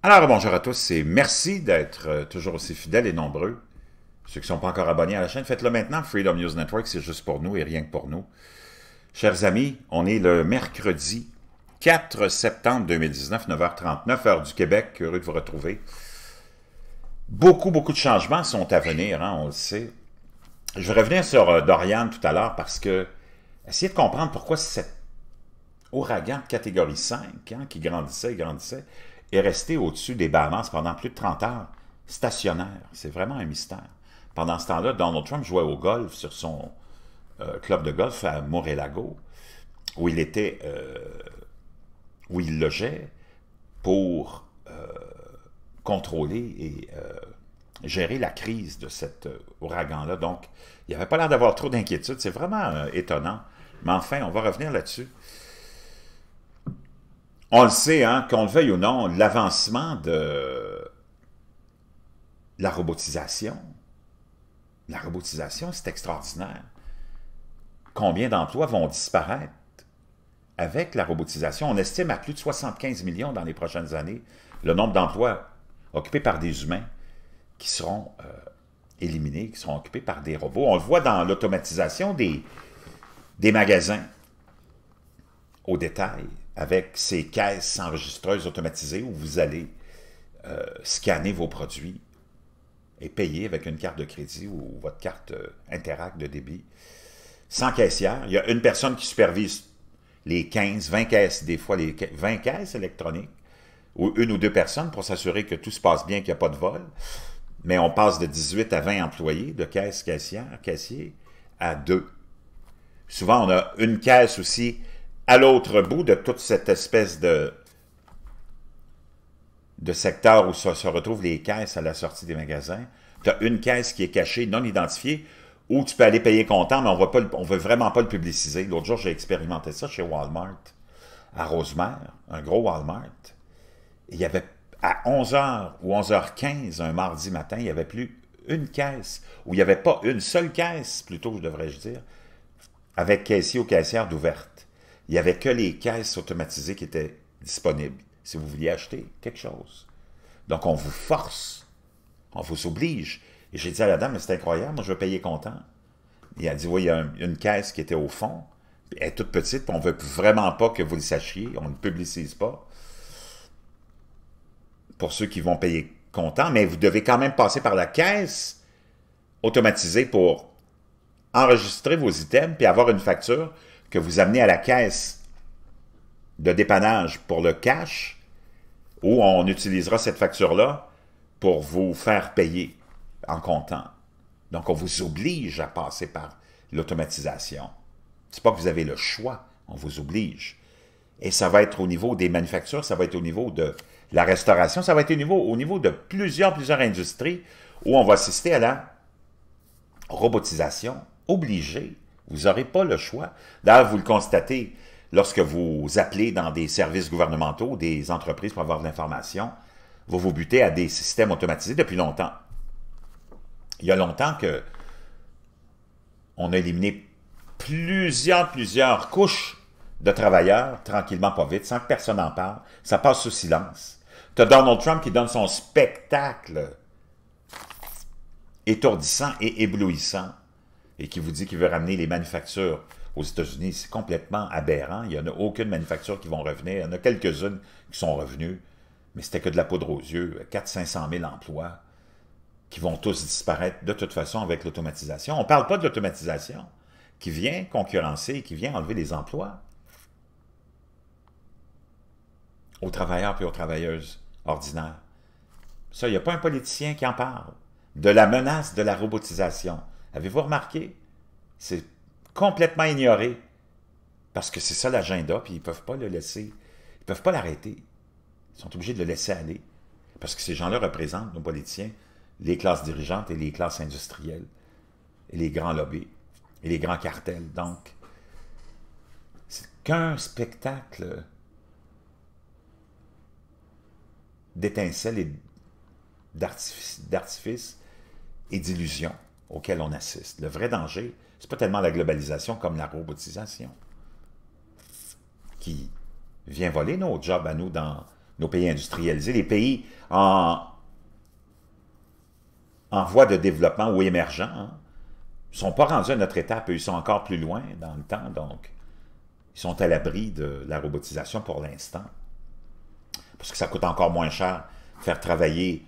Alors, bonjour à tous et merci d'être euh, toujours aussi fidèles et nombreux. Ceux qui ne sont pas encore abonnés à la chaîne, faites-le maintenant. Freedom News Network, c'est juste pour nous et rien que pour nous. Chers amis, on est le mercredi 4 septembre 2019, 9h39, heure du Québec. Heureux de vous retrouver. Beaucoup, beaucoup de changements sont à venir, hein, on le sait. Je vais revenir sur euh, Dorian tout à l'heure parce que, Essayez de comprendre pourquoi cet ouragan de catégorie 5, hein, qui grandissait et grandissait, est resté au-dessus des Bahamas pendant plus de 30 heures, stationnaire. C'est vraiment un mystère. Pendant ce temps-là, Donald Trump jouait au golf sur son euh, club de golf à Morelago, où il était, euh, où il logeait pour euh, contrôler et gérer la crise de cet ouragan-là. Donc, il n'y avait pas l'air d'avoir trop d'inquiétude. C'est vraiment étonnant. Mais enfin, on va revenir là-dessus on le sait, hein, qu'on le veuille ou non, l'avancement de la robotisation, la robotisation, c'est extraordinaire. Combien d'emplois vont disparaître avec la robotisation? On estime à plus de 75 millions dans les prochaines années le nombre d'emplois occupés par des humains qui seront euh, éliminés, qui seront occupés par des robots. On le voit dans l'automatisation des magasins au détail avec ces caisses enregistreuses automatisées où vous allez euh, scanner vos produits et payer avec une carte de crédit ou votre carte euh, Interact de débit sans caissière. Il y a une personne qui supervise les 15, 20 caisses, des fois les 20 caisses électroniques, ou une ou deux personnes pour s'assurer que tout se passe bien, qu'il n'y a pas de vol. Mais on passe de 18 à 20 employés, de caisse, caissière, caissier, à deux. Souvent, on a une caisse aussi à l'autre bout de toute cette espèce de, de secteur où se, se retrouvent les caisses à la sortie des magasins, tu as une caisse qui est cachée, non identifiée, où tu peux aller payer comptant, mais on ne veut vraiment pas le publiciser. L'autre jour, j'ai expérimenté ça chez Walmart, à Rosemère, un gros Walmart. Il y avait à 11h ou 11h15, un mardi matin, il n'y avait plus une caisse, ou il n'y avait pas une seule caisse, plutôt, je devrais dire, avec caissier ou caissière d'ouverte il n'y avait que les caisses automatisées qui étaient disponibles si vous vouliez acheter quelque chose. Donc, on vous force, on vous oblige. Et j'ai dit à la dame, c'est incroyable, moi je vais payer comptant. Il a dit, oui, il y a une caisse qui était au fond, elle est toute petite, on ne veut vraiment pas que vous le sachiez, on ne publicise pas. Pour ceux qui vont payer comptant, mais vous devez quand même passer par la caisse automatisée pour enregistrer vos items, puis avoir une facture que vous amenez à la caisse de dépannage pour le cash, où on utilisera cette facture-là pour vous faire payer en comptant. Donc, on vous oblige à passer par l'automatisation. Ce n'est pas que vous avez le choix, on vous oblige. Et ça va être au niveau des manufactures, ça va être au niveau de la restauration, ça va être au niveau, au niveau de plusieurs, plusieurs industries où on va assister à la robotisation obligée vous n'aurez pas le choix. D'ailleurs, vous le constatez lorsque vous appelez dans des services gouvernementaux, des entreprises pour avoir de l'information, vous vous butez à des systèmes automatisés depuis longtemps. Il y a longtemps que on a éliminé plusieurs, plusieurs couches de travailleurs, tranquillement, pas vite, sans que personne n'en parle. Ça passe sous silence. Tu as Donald Trump qui donne son spectacle étourdissant et éblouissant et qui vous dit qu'il veut ramener les manufactures aux États-Unis, c'est complètement aberrant. Il n'y en a aucune manufacture qui vont revenir. Il y en a quelques-unes qui sont revenues, mais c'était que de la poudre aux yeux. 400-500 000 emplois qui vont tous disparaître de toute façon avec l'automatisation. On ne parle pas de l'automatisation qui vient concurrencer, qui vient enlever les emplois aux travailleurs et aux travailleuses ordinaires. Ça, il n'y a pas un politicien qui en parle. De la menace de la robotisation. Avez-vous remarqué? C'est complètement ignoré. Parce que c'est ça l'agenda, puis ils ne peuvent pas le laisser. Ils ne peuvent pas l'arrêter. Ils sont obligés de le laisser aller. Parce que ces gens-là représentent, nos politiciens, les classes dirigeantes et les classes industrielles, et les grands lobbies, et les grands cartels. Donc, c'est qu'un spectacle d'étincelles et d'artifice et d'illusions auquel on assiste. Le vrai danger, c'est pas tellement la globalisation comme la robotisation qui vient voler nos jobs à nous dans nos pays industrialisés, les pays en, voie de développement ou émergents, ne hein, sont pas rendus à notre étape, ils sont encore plus loin dans le temps, donc ils sont à l'abri de la robotisation pour l'instant. Parce que ça coûte encore moins cher faire travailler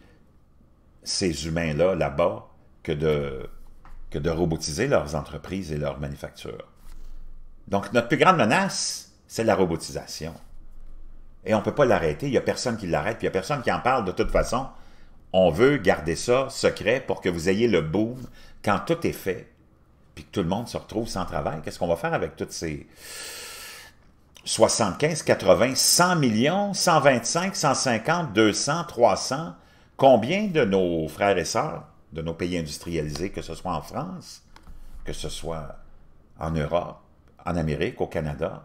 ces humains-là, là-bas, que de, que de robotiser leurs entreprises et leurs manufactures. Donc, notre plus grande menace, c'est la robotisation. Et on ne peut pas l'arrêter, il n'y a personne qui l'arrête, puis il n'y a personne qui en parle de toute façon. On veut garder ça secret pour que vous ayez le boom quand tout est fait, puis que tout le monde se retrouve sans travail. Qu'est-ce qu'on va faire avec toutes ces 75, 80, 100 millions, 125, 150, 200, 300? Combien de nos frères et sœurs de nos pays industrialisés, que ce soit en France, que ce soit en Europe, en Amérique, au Canada,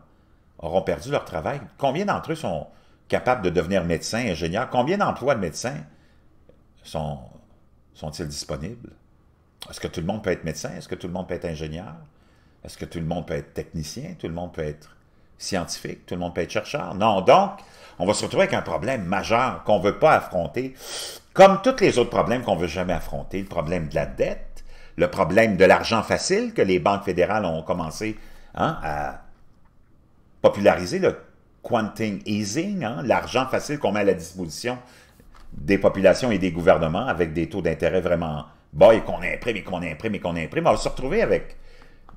auront perdu leur travail. Combien d'entre eux sont capables de devenir médecins, ingénieurs? Combien d'emplois de médecins sont, sont-ils disponibles? Est-ce que tout le monde peut être médecin? Est-ce que tout le monde peut être ingénieur? Est-ce que tout le monde peut être technicien? Tout le monde peut être scientifique, tout le monde peut être chercheur. Non, donc, on va se retrouver avec un problème majeur qu'on ne veut pas affronter, comme tous les autres problèmes qu'on ne veut jamais affronter, le problème de la dette, le problème de l'argent facile que les banques fédérales ont commencé hein, à populariser, le «quanting easing, hein, l'argent facile qu'on met à la disposition des populations et des gouvernements avec des taux d'intérêt vraiment bas et qu'on imprime et qu'on imprime et qu'on imprime. On va se retrouver avec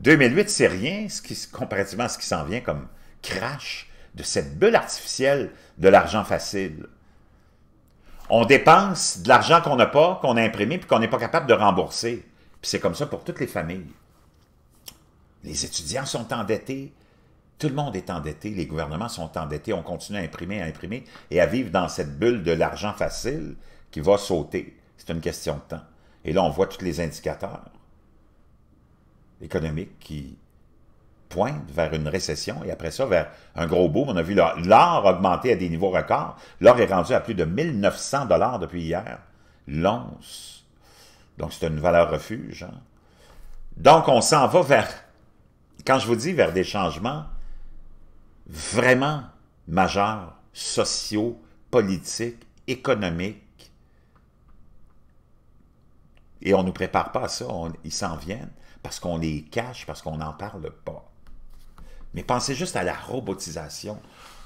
2008, c'est rien comparativement à ce qui s'en vient comme crash de cette bulle artificielle de l'argent facile. On dépense de l'argent qu'on n'a pas, qu'on a imprimé, puis qu'on n'est pas capable de rembourser. Puis c'est comme ça pour toutes les familles. Les étudiants sont endettés, tout le monde est endetté, les gouvernements sont endettés, on continue à imprimer, à imprimer, et à vivre dans cette bulle de l'argent facile qui va sauter. C'est une question de temps. Et là, on voit tous les indicateurs économiques qui pointe vers une récession et après ça vers un gros boom. On a vu l'or augmenter à des niveaux records. L'or est rendu à plus de 1900 dollars depuis hier. L'once. Donc, c'est une valeur refuge. Hein. Donc, on s'en va vers, quand je vous dis vers des changements vraiment majeurs, sociaux, politiques, économiques, et on ne nous prépare pas à ça, ils s'en viennent parce qu'on les cache, parce qu'on n'en parle pas. Mais pensez juste à la robotisation.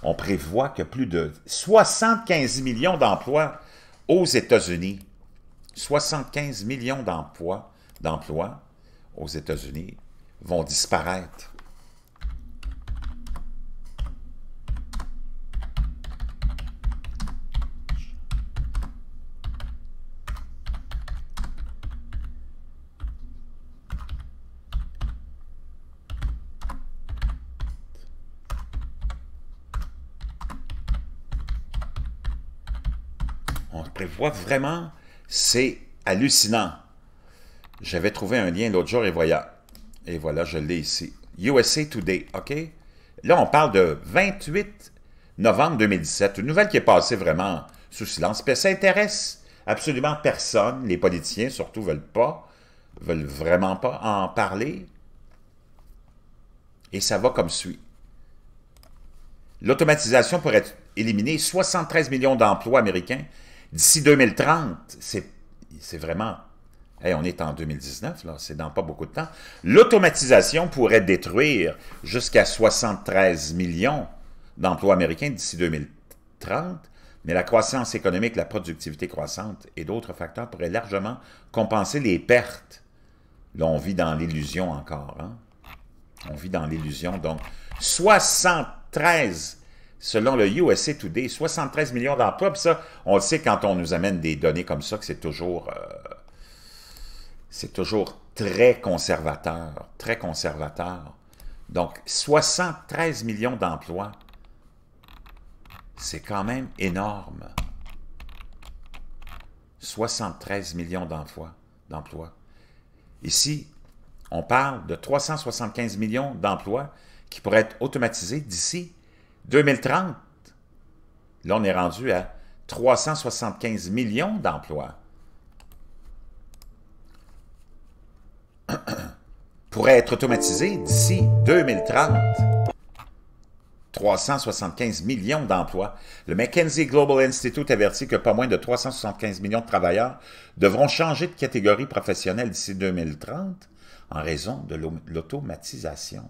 On prévoit que plus de 75 millions d'emplois aux États-Unis, 75 millions d'emplois, d'emplois aux États-Unis vont disparaître on prévoit vraiment, c'est hallucinant. J'avais trouvé un lien l'autre jour et voilà. Et voilà, je l'ai ici. USA Today, OK? Là, on parle de 28 novembre 2017, une nouvelle qui est passée vraiment sous silence, mais ça intéresse absolument personne. Les politiciens, surtout, veulent pas, veulent vraiment pas en parler. Et ça va comme suit. L'automatisation pourrait éliminer 73 millions d'emplois américains D'ici 2030, c'est vraiment... Hey, on est en 2019, là, c'est dans pas beaucoup de temps. L'automatisation pourrait détruire jusqu'à 73 millions d'emplois américains d'ici 2030, mais la croissance économique, la productivité croissante et d'autres facteurs pourraient largement compenser les pertes. Là, on vit dans l'illusion encore. Hein? On vit dans l'illusion. Donc, 73 selon le USA Today, 73 millions d'emplois. Puis ça, on le sait quand on nous amène des données comme ça que c'est toujours, euh, toujours très conservateur, très conservateur. Donc, 73 millions d'emplois, c'est quand même énorme. 73 millions d'emplois. Ici, on parle de 375 millions d'emplois qui pourraient être automatisés d'ici 2030, là, on est rendu à 375 millions d'emplois. Pour être automatisé d'ici 2030. 375 millions d'emplois. Le McKinsey Global Institute avertit que pas moins de 375 millions de travailleurs devront changer de catégorie professionnelle d'ici 2030 en raison de l'automatisation.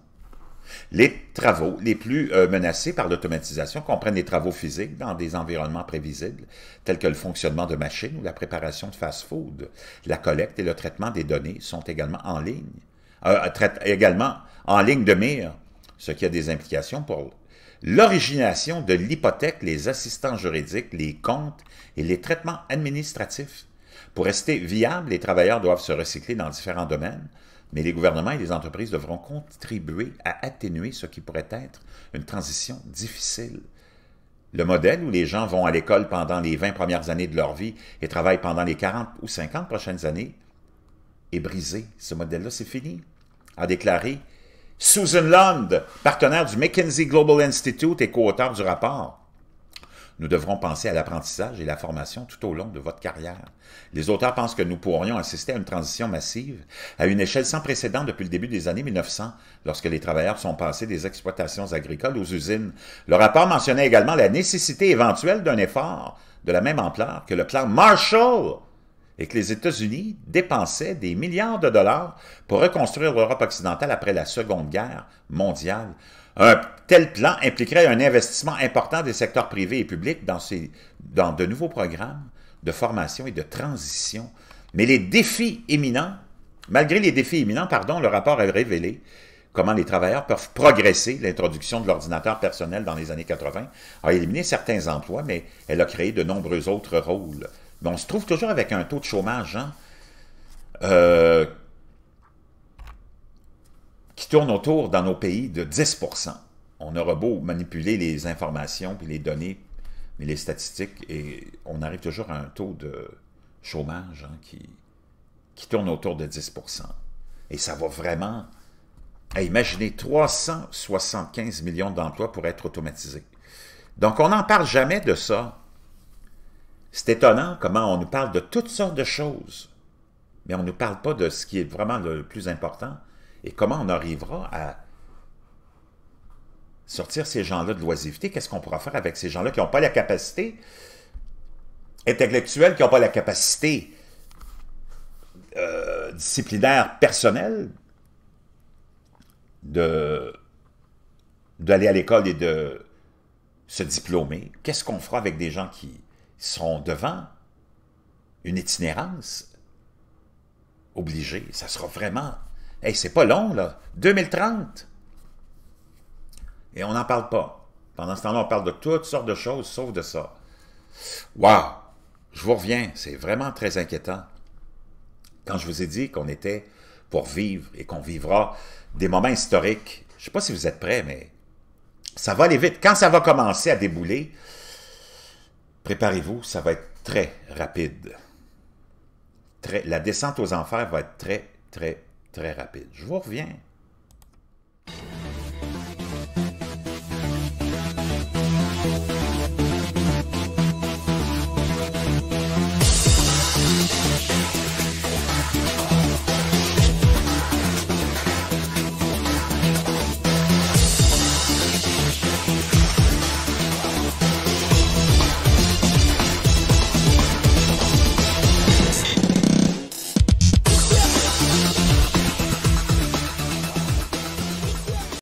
Les travaux les plus euh, menacés par l'automatisation comprennent les travaux physiques dans des environnements prévisibles, tels que le fonctionnement de machines ou la préparation de fast-food. La collecte et le traitement des données sont également en ligne, euh, euh, également en ligne de mire, ce qui a des implications pour l'origination de l'hypothèque, les assistants juridiques, les comptes et les traitements administratifs. Pour rester viables, les travailleurs doivent se recycler dans différents domaines, mais les gouvernements et les entreprises devront contribuer à atténuer ce qui pourrait être une transition difficile. Le modèle où les gens vont à l'école pendant les 20 premières années de leur vie et travaillent pendant les 40 ou 50 prochaines années est brisé. Ce modèle-là, c'est fini, a déclaré Susan Lund, partenaire du McKinsey Global Institute et co-auteur du rapport. Nous devrons penser à l'apprentissage et la formation tout au long de votre carrière. Les auteurs pensent que nous pourrions assister à une transition massive à une échelle sans précédent depuis le début des années 1900, lorsque les travailleurs sont passés des exploitations agricoles aux usines. Le rapport mentionnait également la nécessité éventuelle d'un effort de la même ampleur que le plan Marshall et que les États-Unis dépensaient des milliards de dollars pour reconstruire l'Europe occidentale après la Seconde Guerre mondiale. Un tel plan impliquerait un investissement important des secteurs privés et publics dans, dans de nouveaux programmes de formation et de transition. Mais les défis imminents, malgré les défis imminents, pardon, le rapport a révélé comment les travailleurs peuvent progresser. L'introduction de l'ordinateur personnel dans les années 80 a éliminé certains emplois, mais elle a créé de nombreux autres rôles. Mais on se trouve toujours avec un taux de chômage, hein, euh, tourne autour dans nos pays de 10 On aura beau manipuler les informations puis les données, les statistiques, et on arrive toujours à un taux de chômage hein, qui, tourne autour de 10 Et ça va vraiment... Hey, imaginez, 375 millions d'emplois pour être automatisés. Donc, on n'en parle jamais de ça. C'est étonnant comment on nous parle de toutes sortes de choses, mais on ne nous parle pas de ce qui est vraiment le plus important, et comment on arrivera à sortir ces gens-là de l'oisiveté? Qu'est-ce qu'on pourra faire avec ces gens-là qui n'ont pas la capacité intellectuelle, qui n'ont pas la capacité euh, disciplinaire personnelle de d'aller à l'école et de se diplômer, qu'est-ce qu'on fera avec des gens qui sont devant une itinérance obligée? Ça sera vraiment Hey, c'est pas long, là. 2030. Et on n'en parle pas. Pendant ce temps-là, on parle de toutes sortes de choses, sauf de ça. Waouh! Je vous reviens, c'est vraiment très inquiétant. Quand je vous ai dit qu'on était pour vivre et qu'on vivra des moments historiques, je ne sais pas si vous êtes prêts, mais ça va aller vite. Quand ça va commencer à débouler, préparez-vous, ça va être très rapide. Très, la descente aux enfers va être très, très très rapide. Je vous reviens.